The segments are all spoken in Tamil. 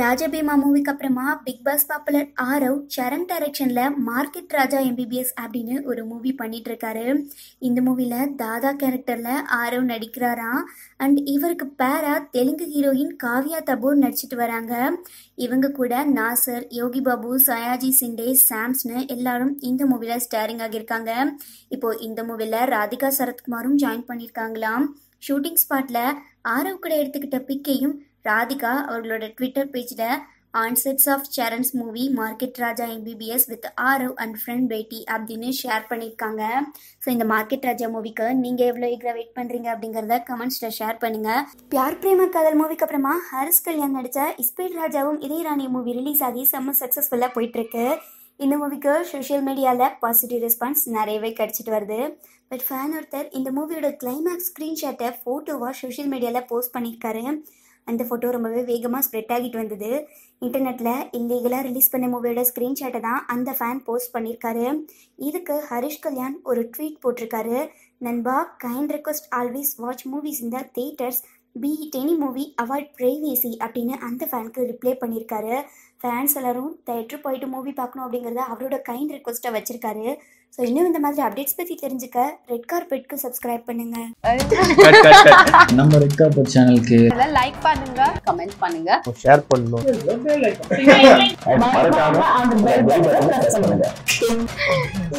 ராஜபீமா மூவிக்கு அப்புறமா Bigg Boss popular Aarav Saran டைரக்ஷன்ல மார்க்கெட் ராஜா எம்பிபிஎஸ் அப்படின்னு ஒரு மூவி பண்ணிட்டு இருக்காரு இந்த மூவில தாதா கேரக்டர்ல ஆரவ் நடிக்கிறாராம் அண்ட் இவருக்கு பேரா தெலுங்கு ஹீரோயின் காவ்யா தபூர் நடிச்சிட்டு வராங்க இவங்க கூட நாசர் யோகி பாபு சயாஜி சிண்டே சாம்ஸ்னு எல்லாரும் இந்த மூவில ஸ்டாரிங் ஆகியிருக்காங்க இப்போ இந்த மூவில ராதிகா சரத்குமாரும் ஜாயின் பண்ணியிருக்காங்களாம் ஷூட்டிங் ஸ்பாட்ல ஆரவ் கூட எடுத்துக்கிட்ட பிக்கையும் ராதிகா அவர்களோட ட்விட்டர் பேஜில் on sets of Saran's movie Market Raja MBBS with Aarav and friend பேட்டி அப்படின்னு ஷேர் பண்ணியிருக்காங்க ஸோ இந்த மார்க்கெட் ராஜா மூவிக்கு நீங்கள் எவ்வளோ ஈகராக வெயிட் பண்ணுறீங்க அப்படிங்கிறத கமெண்ட்ஸில் ஷேர் பண்ணுங்கள் பியார் பிரேம கதல் மூவிக்கு அப்புறமா ஹரிஸ் கல்யாண் நடித்த இஸ்பீட் ராஜாவும் இதே ராணி மூவி ரிலீஸ் ஆகி செம்ம சக்ஸஸ்ஃபுல்லாக போயிட்டுருக்கு இந்த மூவிக்கு சோஷியல் மீடியாவில் பாசிட்டிவ் ரெஸ்பான்ஸ் நிறையவே கிடச்சிட்டு வருது பட் ஃபேன் ஒருத்தர் இந்த மூவியோட கிளைமேக்ஸ் ஸ்க்ரீன்ஷாட்டை ஃபோட்டோவாக சோஷியல் மீடியாவில் போஸ்ட் பண்ணியிருக்காரு அந்த ஃபோட்டோ ரொம்பவே வேகமாக ஸ்ப்ரெட் ஆகிட்டு வந்தது இன்டர்நெட்டில் இல்லீகலாக ரிலீஸ் பண்ண மூவியோட ஸ்க்ரீன்ஷாட்டை தான் அந்த ஃபேன் போஸ்ட் பண்ணியிருக்காரு இதுக்கு ஹரிஷ் கல்யாண் ஒரு ட்வீட் போட்டிருக்காரு நண்பா kind request always watch movies இந்த தியேட்டர்ஸ் பீட் எனி மூவி அவாய்ட் ப்ரைவேசி அப்படின்னு அந்த ஃபேனுக்கு ரிப்ளை பண்ணியிருக்காரு ஃபேன்ஸ் எல்லாரும் தேட்ரு போயிட்டு மூவி பார்க்கணும் அப்படிங்கிறத அவரோட கைண்ட் ரிக்வஸ்ட்டை வச்சிருக்காரு ஸோ இன்னும் இந்த மாதிரி அப்டேட்ஸ் பற்றி தெரிஞ்சுக்க ரெட் கார்பெட்க்கு சப்ஸ்கிரைப் பண்ணுங்க நம்ம ரெட் கார்பெட் சேனலுக்கு லைக் பண்ணுங்க கமெண்ட் பண்ணுங்க ஷேர் பண்ணுங்க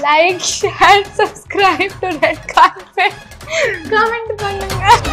like share subscribe to red carpet comment பண்ணுங்க